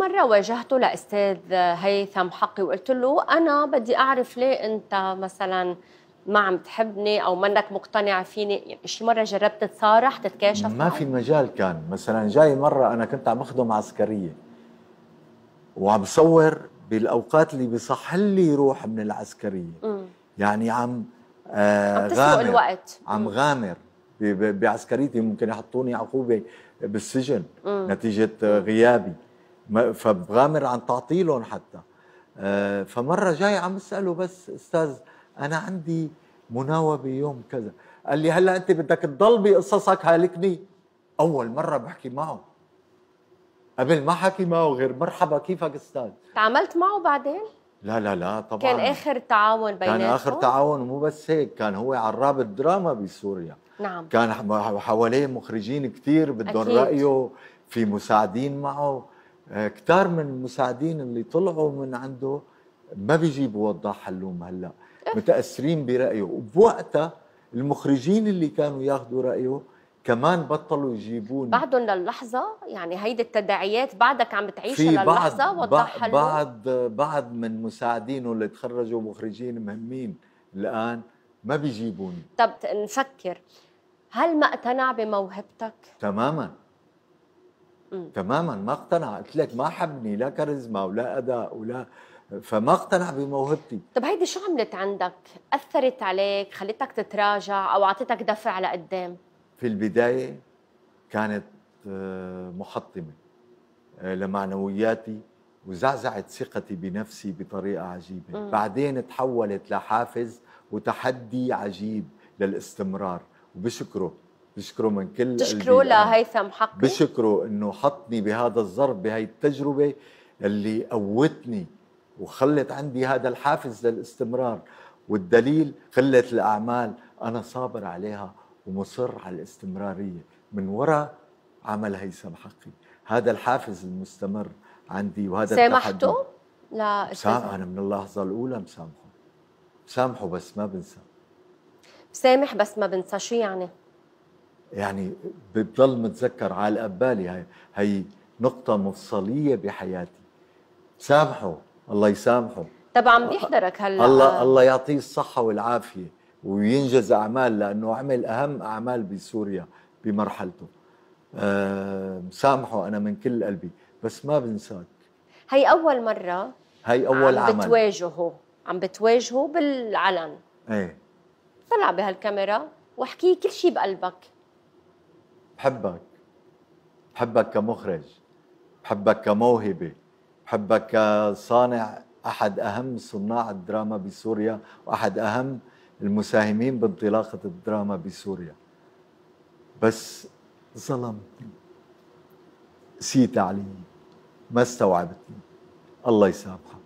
مرة واجهته لأستاذ هيثم حقي وقلت له أنا بدي أعرف ليه أنت مثلا ما عم تحبني او منك مقتنع فيني يعني شي مره جربت تصارح تتكاشف ما في مجال كان مثلا جاي مره انا كنت عم اخدم عسكريه وعم صور بالاوقات اللي بصح لي روح من العسكريه م. يعني عم آه عم غامر الوقت عم غامر بعسكريتي ممكن يحطوني عقوبه بالسجن م. نتيجه غيابي فبغامر عن تعطيلهم حتى آه، فمره جاي عم اساله بس استاذ انا عندي مناوبه يوم كذا قال لي هلا انت بدك تضل بقصصك هالكني اول مره بحكي معه قبل ما حكي معه غير مرحبا كيفك استاذ تعاملت معه بعدين لا لا لا طبعا كان اخر تعاون بيناتهم كان اخر تعاون ومو بس هيك كان هو عراب الدراما بسوريا نعم كان حواليه مخرجين كثير بدهم رايه في مساعدين معه آه، كتار من المساعدين اللي طلعوا من عنده ما بيجيبوا وضاح حلوم هلا إيه. متاثرين برايه وبوقتها المخرجين اللي كانوا ياخذوا رايه كمان بطلوا يجيبون بعدهم للحظه يعني هيدي التداعيات بعدك عم بتعيشها للحظه وضح بعض بعض من مساعدينه اللي تخرجوا مخرجين مهمين الان ما بيجيبون طب نفكر هل ما اقتنع بموهبتك تماما تماما ما اقتنع قلت لك ما حبني لا كاريزما ولا اداء ولا فما اقتنع بموهبتي طب هيدي شو عملت عندك؟ اثرت عليك، خلتك تتراجع او اعطيتك دفع لقدام؟ في البدايه كانت آه، محطمه آه، لمعنوياتي وزعزعت ثقتي بنفسي بطريقه عجيبه، مم. بعدين تحولت لحافز وتحدي عجيب للاستمرار وبشكره بشكره من كل تشكره لهيثم حقي بشكره انه حطني بهذا الظرف بهي التجربه اللي قوتني وخلت عندي هذا الحافز للاستمرار والدليل قله الاعمال انا صابر عليها ومصر على الاستمراريه من وراء عمل هيثم حقي هذا الحافز المستمر عندي وهذا سامحته؟ لا سامح انا من اللحظه الاولى مسامحه مسامحه بس ما بنسى سامح بس ما بنسى شو يعني؟ يعني بضل متذكر على بالي هي, هي نقطة مفصلية بحياتي سامحه الله يسامحه طبعا بيحضرك هلا الله الله يعطيه الصحة والعافية وينجز أعمال لأنه عمل أهم أعمال بسوريا بمرحلته أه مسامحه أنا من كل قلبي بس ما بنساك هي أول مرة هي أول عم عمل بتواجهه عم بتواجهه بالعلن ايه طلع بهالكاميرا واحكي كل شيء بقلبك بحبك بحبك كمخرج بحبك كموهبه بحبك كصانع احد اهم صناع الدراما بسوريا واحد اهم المساهمين بانطلاقه الدراما بسوريا بس ظلمتني سيت علي ما استوعبتني الله يسامحك